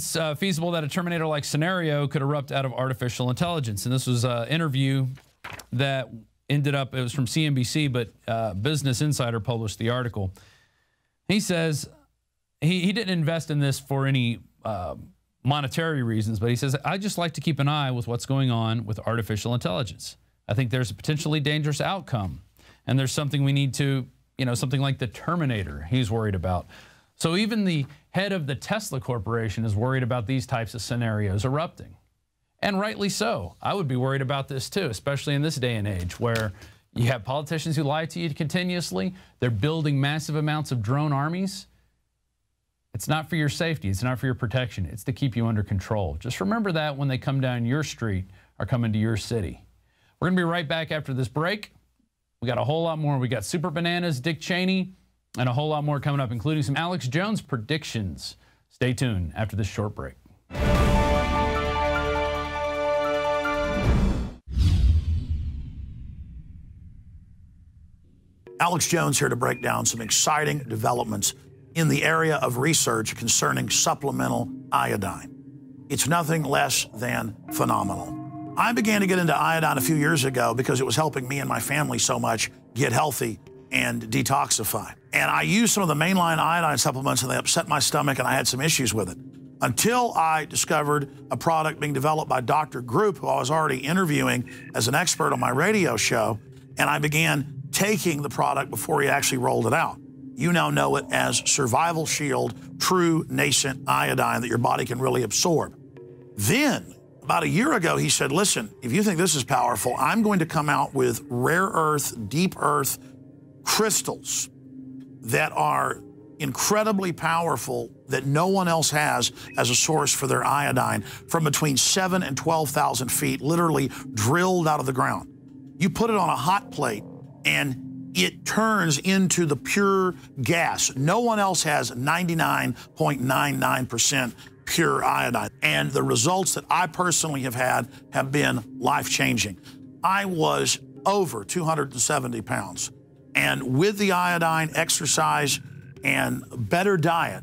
it's uh, feasible that a Terminator like scenario could erupt out of artificial intelligence. And this was an uh, interview that ended up, it was from CNBC, but uh, Business Insider published the article. He says he, he didn't invest in this for any uh, monetary reasons, but he says, I just like to keep an eye with what's going on with artificial intelligence. I think there's a potentially dangerous outcome. And there's something we need to, you know, something like the Terminator he's worried about. So even the head of the Tesla Corporation is worried about these types of scenarios erupting. And rightly so. I would be worried about this too, especially in this day and age where you have politicians who lie to you continuously. They're building massive amounts of drone armies. It's not for your safety. It's not for your protection. It's to keep you under control. Just remember that when they come down your street or come into your city. We're going to be right back after this break. We got a whole lot more. We got Super Bananas, Dick Cheney, and a whole lot more coming up, including some Alex Jones predictions. Stay tuned after this short break. Alex Jones here to break down some exciting developments in the area of research concerning supplemental iodine. It's nothing less than phenomenal. I began to get into iodine a few years ago because it was helping me and my family so much get healthy and detoxify. And I used some of the mainline iodine supplements and they upset my stomach and I had some issues with it. Until I discovered a product being developed by Dr. Group, who I was already interviewing as an expert on my radio show, and I began taking the product before he actually rolled it out. You now know it as Survival Shield True Nascent Iodine that your body can really absorb. Then, about a year ago, he said, Listen, if you think this is powerful, I'm going to come out with rare earth, deep earth crystals that are incredibly powerful that no one else has as a source for their iodine from between 7 and 12,000 feet, literally drilled out of the ground. You put it on a hot plate and it turns into the pure gas. No one else has 99.99% pure iodine. And the results that I personally have had have been life changing. I was over 270 pounds. And with the iodine, exercise, and better diet,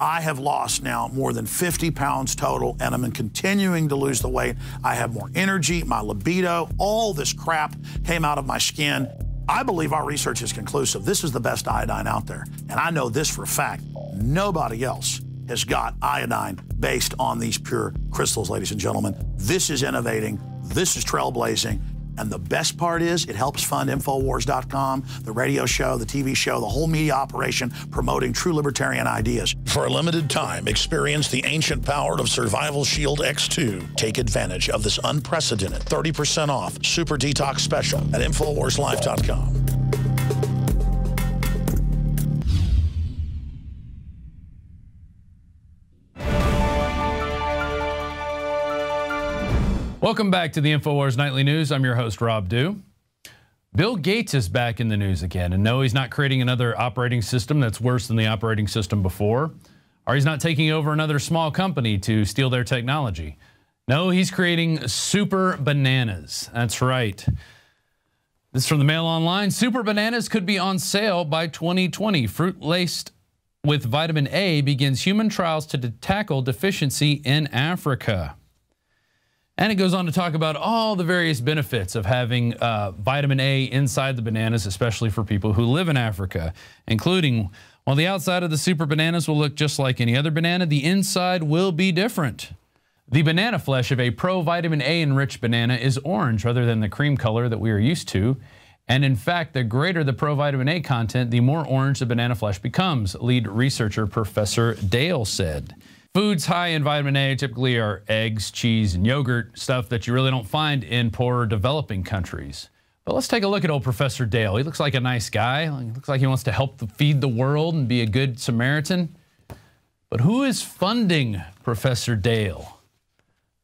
I have lost now more than 50 pounds total, and I'm continuing to lose the weight. I have more energy, my libido, all this crap came out of my skin. I believe our research is conclusive. This is the best iodine out there. And I know this for a fact. Nobody else has got iodine based on these pure crystals, ladies and gentlemen. This is innovating. This is trailblazing. And the best part is it helps fund Infowars.com, the radio show, the TV show, the whole media operation promoting true libertarian ideas. For a limited time, experience the ancient power of Survival Shield X2. Take advantage of this unprecedented 30% off Super Detox special at InfoWarsLife.com. Welcome back to the InfoWars Nightly News. I'm your host, Rob Dew. Bill Gates is back in the news again. And no, he's not creating another operating system that's worse than the operating system before. Or he's not taking over another small company to steal their technology. No, he's creating super bananas. That's right. This is from the Mail Online. Super bananas could be on sale by 2020. Fruit laced with vitamin A begins human trials to tackle deficiency in Africa. And it goes on to talk about all the various benefits of having uh, vitamin A inside the bananas, especially for people who live in Africa, including while the outside of the super bananas will look just like any other banana, the inside will be different. The banana flesh of a pro vitamin A enriched banana is orange rather than the cream color that we are used to. And in fact, the greater the pro vitamin A content, the more orange the banana flesh becomes, lead researcher Professor Dale said. Foods high in vitamin A typically are eggs, cheese, and yogurt, stuff that you really don't find in poorer developing countries. But let's take a look at old Professor Dale. He looks like a nice guy. He looks like he wants to help the, feed the world and be a good Samaritan. But who is funding Professor Dale?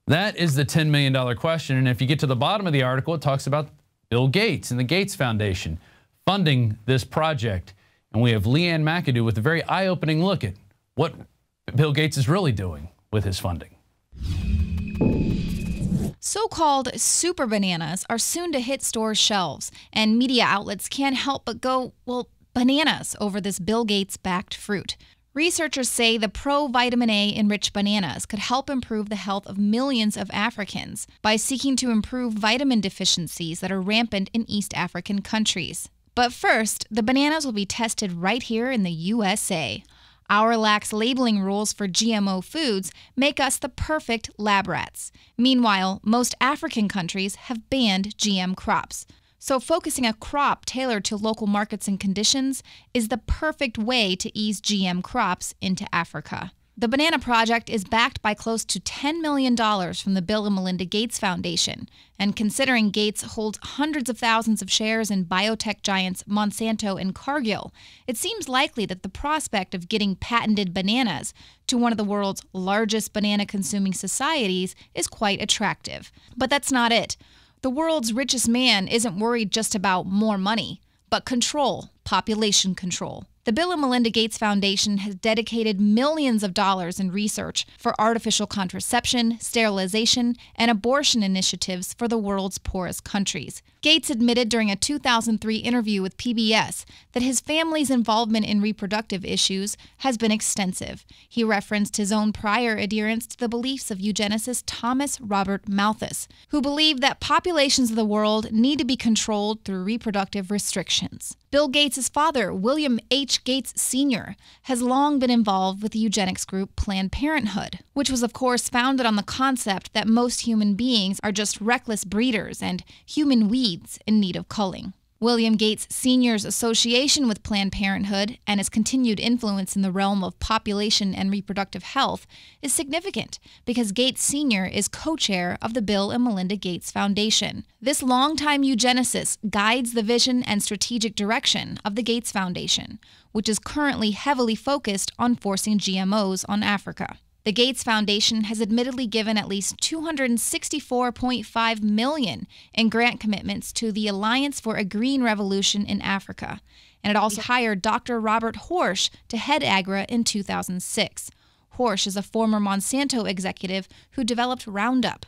That is the $10 million question. And if you get to the bottom of the article, it talks about Bill Gates and the Gates Foundation funding this project. And we have Leanne McAdoo with a very eye opening look at what Bill Gates is really doing with his funding. So called super bananas are soon to hit store shelves, and media outlets can't help but go, well, bananas over this Bill Gates backed fruit. Researchers say the pro vitamin A enriched bananas could help improve the health of millions of Africans by seeking to improve vitamin deficiencies that are rampant in East African countries. But first, the bananas will be tested right here in the USA. Our lax labeling rules for GMO foods make us the perfect lab rats. Meanwhile, most African countries have banned GM crops. So, focusing a crop tailored to local markets and conditions is the perfect way to ease GM crops into Africa. The Banana Project is backed by close to $10 million from the Bill and Melinda Gates Foundation. And considering Gates holds hundreds of thousands of shares in biotech giants Monsanto and Cargill, it seems likely that the prospect of getting patented bananas to one of the world's largest banana consuming societies is quite attractive. But that's not it. The world's richest man isn't worried just about more money, but control, population control. The Bill and Melinda Gates Foundation has dedicated millions of dollars in research for artificial contraception, sterilization, and abortion initiatives for the world's poorest countries. Gates admitted during a 2003 interview with PBS that his family's involvement in reproductive issues has been extensive. He referenced his own prior adherence to the beliefs of eugenicist Thomas Robert Malthus, who believed that populations of the world need to be controlled through reproductive restrictions. Bill Gates' father, William H. Gates Sr., has long been involved with the eugenics group Planned Parenthood, which was, of course, founded on the concept that most human beings are just reckless breeders and human weeds in need of culling. William Gates Sr.'s association with Planned Parenthood and his continued influence in the realm of population and reproductive health is significant because Gates Sr. is co chair of the Bill and Melinda Gates Foundation. This longtime eugenicist guides the vision and strategic direction of the Gates Foundation, which is currently heavily focused on forcing GMOs on Africa. The Gates Foundation has admittedly given at least 264.5 million in grant commitments to the Alliance for a Green Revolution in Africa, and it also hired Dr. Robert Horsch to head AGRA in 2006. Horsch is a former Monsanto executive who developed Roundup.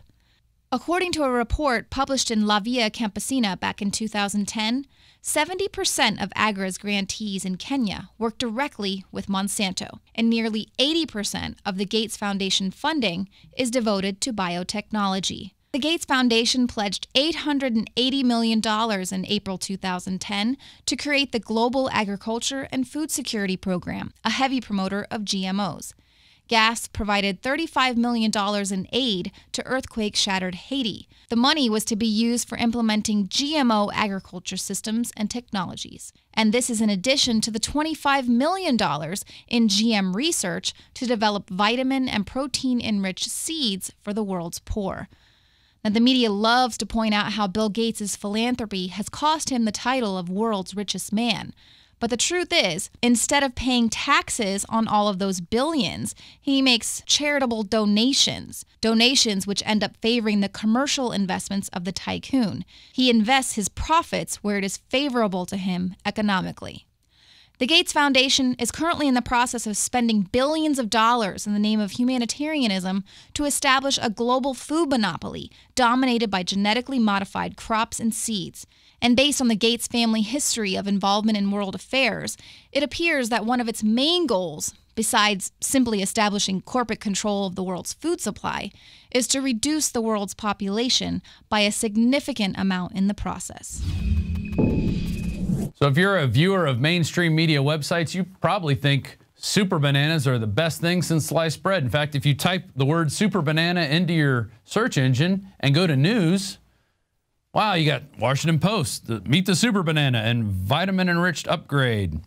According to a report published in La Via Campesina back in 2010, 70% of AGRA's grantees in Kenya work directly with Monsanto, and nearly 80% of the Gates Foundation funding is devoted to biotechnology. The Gates Foundation pledged $880 million in April 2010 to create the Global Agriculture and Food Security Program, a heavy promoter of GMOs. Gas provided $35 million in aid to earthquake shattered Haiti. The money was to be used for implementing GMO agriculture systems and technologies. And this is in addition to the $25 million in GM research to develop vitamin and protein enriched seeds for the world's poor. Now, the media loves to point out how Bill Gates' philanthropy has cost him the title of world's richest man. But the truth is, instead of paying taxes on all of those billions, he makes charitable donations, donations which end up favoring the commercial investments of the tycoon. He invests his profits where it is favorable to him economically. The Gates Foundation is currently in the process of spending billions of dollars in the name of humanitarianism to establish a global food monopoly dominated by genetically modified crops and seeds. And based on the Gates family history of involvement in world affairs, it appears that one of its main goals, besides simply establishing corporate control of the world's food supply, is to reduce the world's population by a significant amount in the process. So, if you're a viewer of mainstream media websites, you probably think super bananas are the best thing since sliced bread. In fact, if you type the word super banana into your search engine and go to news, Wow, you got Washington Post, the Meet the Super Banana, and Vitamin Enriched Upgrade.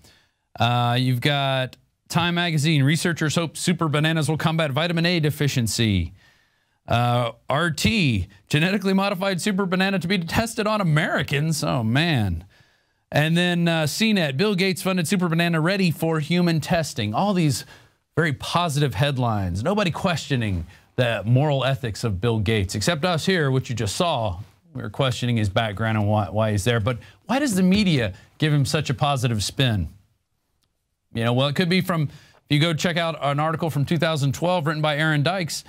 Uh, you've got Time Magazine, researchers hope super bananas will combat vitamin A deficiency. Uh, RT, genetically modified super banana to be tested on Americans. Oh, man. And then uh, CNET, Bill Gates funded super banana ready for human testing. All these very positive headlines. Nobody questioning the moral ethics of Bill Gates, except us here, which you just saw we were questioning his background and why, why he's there, but why does the media give him such a positive spin? You know, well, it could be from, if you go check out an article from 2012 written by Aaron Dykes,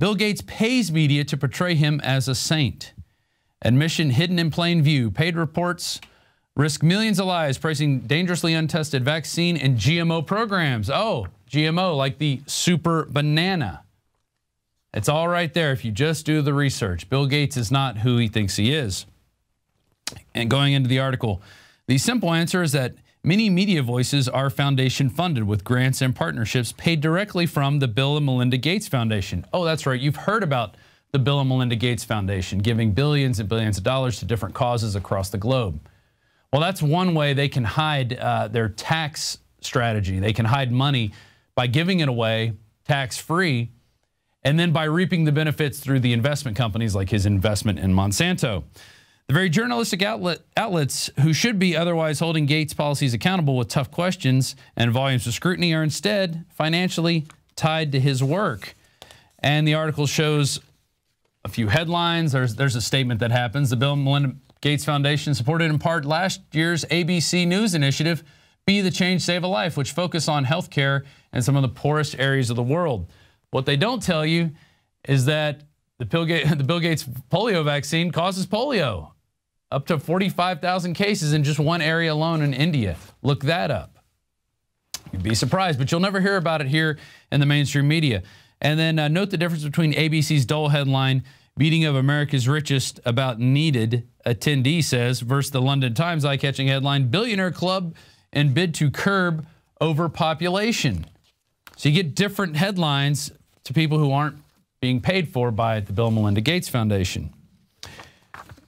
Bill Gates pays media to portray him as a saint. Admission hidden in plain view. Paid reports risk millions of lives Pricing dangerously untested vaccine and GMO programs. Oh, GMO, like the super banana. It's all right there if you just do the research. Bill Gates is not who he thinks he is. And going into the article, the simple answer is that many media voices are foundation funded with grants and partnerships paid directly from the Bill and Melinda Gates Foundation. Oh, that's right. You've heard about the Bill and Melinda Gates Foundation giving billions and billions of dollars to different causes across the globe. Well, that's one way they can hide uh, their tax strategy. They can hide money by giving it away tax free and then by reaping the benefits through the investment companies like his investment in Monsanto. The very journalistic outlet, outlets who should be otherwise holding Gates' policies accountable with tough questions and volumes of scrutiny are instead financially tied to his work. And the article shows a few headlines. There's, there's a statement that happens. The Bill and Melinda Gates Foundation supported in part last year's ABC News initiative, Be the Change, Save a Life, which focused on health care in some of the poorest areas of the world. What they don't tell you is that the Bill, Gates, the Bill Gates polio vaccine causes polio, up to 45,000 cases in just one area alone in India. Look that up. You'd be surprised, but you'll never hear about it here in the mainstream media. And then uh, note the difference between ABC's dull headline, Beating of America's Richest About Needed, attendee says, versus the London Times eye catching headline, Billionaire Club and Bid to Curb Overpopulation. So you get different headlines to people who aren't being paid for by the Bill Melinda Gates Foundation.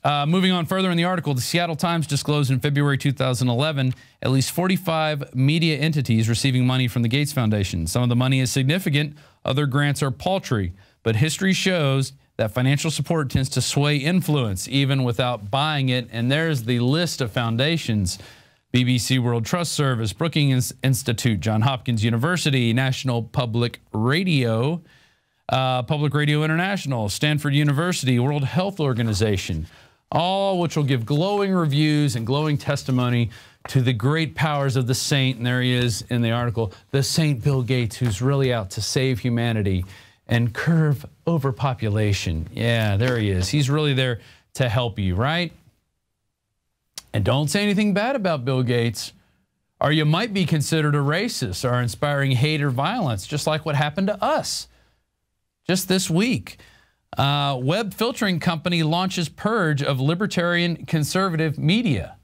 Uh, moving on further in the article, the Seattle Times disclosed in February 2011 at least 45 media entities receiving money from the Gates Foundation. Some of the money is significant, other grants are paltry, but history shows that financial support tends to sway influence even without buying it. And there's the list of foundations BBC World Trust Service, Brookings Institute, John Hopkins University, National Public Radio, uh, Public Radio International, Stanford University, World Health Organization, all which will give glowing reviews and glowing testimony to the great powers of the saint. And there he is in the article, the Saint Bill Gates, who's really out to save humanity and curb overpopulation. Yeah, there he is. He's really there to help you, right? And don't say anything bad about Bill Gates, or you might be considered a racist or inspiring hate or violence, just like what happened to us just this week. Uh, web filtering company launches purge of libertarian conservative media.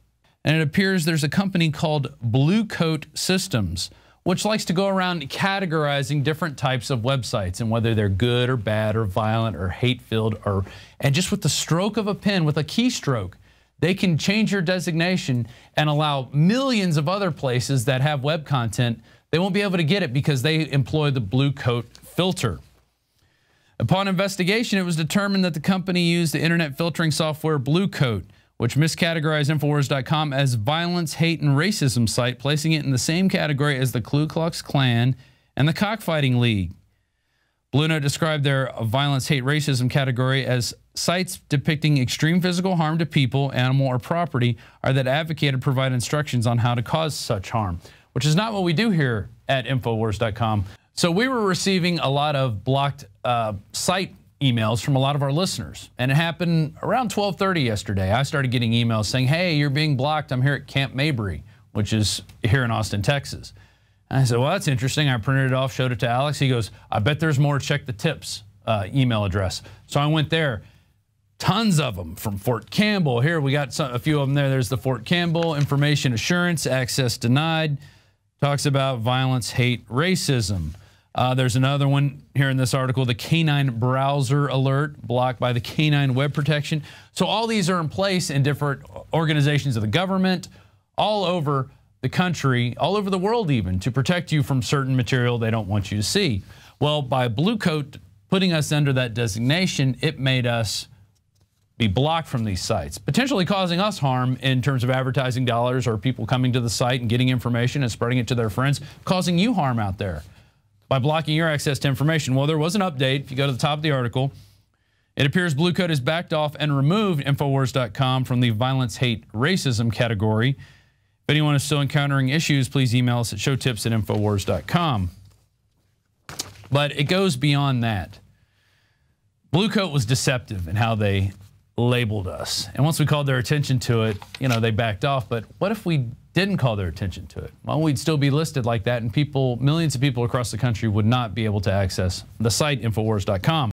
And it appears there's a company called Blue Coat Systems, which likes to go around categorizing different types of websites and whether they're good or bad or violent or hate filled or, and just with the stroke of a pen, with a keystroke, they can change your designation and allow millions of other places that have web content. They won't be able to get it because they employ the blue coat filter. Upon investigation, it was determined that the company used the internet filtering software Blue Coat, which miscategorized Infowars.com as violence, hate, and racism site, placing it in the same category as the Ku Klux Klan and the Cockfighting League. Blue Note described their violence, hate, racism category as sites depicting extreme physical harm to people, animal, or property, or that advocate or provide instructions on how to cause such harm, which is not what we do here at Infowars.com. So we were receiving a lot of blocked uh, site emails from a lot of our listeners, and it happened around 12:30 yesterday. I started getting emails saying, "Hey, you're being blocked. I'm here at Camp Mabry, which is here in Austin, Texas." I said, well, that's interesting. I printed it off, showed it to Alex. He goes, I bet there's more. Check the tips uh, email address. So I went there. Tons of them from Fort Campbell. Here we got some, a few of them there. There's the Fort Campbell information assurance, access denied. Talks about violence, hate, racism. Uh, there's another one here in this article the canine browser alert blocked by the canine web protection. So, all these are in place in different organizations of the government all over the country, all over the world even, to protect you from certain material they don't want you to see. Well, by Blue Coat putting us under that designation, it made us be blocked from these sites, potentially causing us harm in terms of advertising dollars or people coming to the site and getting information and spreading it to their friends, causing you harm out there by blocking your access to information. Well, there was an update. If you go to the top of the article, it appears Blue Coat has backed off and removed Infowars.com from the violence, hate, racism category if anyone is still encountering issues, please email us at showtips at infowars.com. But it goes beyond that. Bluecoat was deceptive in how they labeled us. And once we called their attention to it, you know, they backed off. But what if we didn't call their attention to it? Well, we'd still be listed like that, and people, millions of people across the country would not be able to access the site, Infowars.com.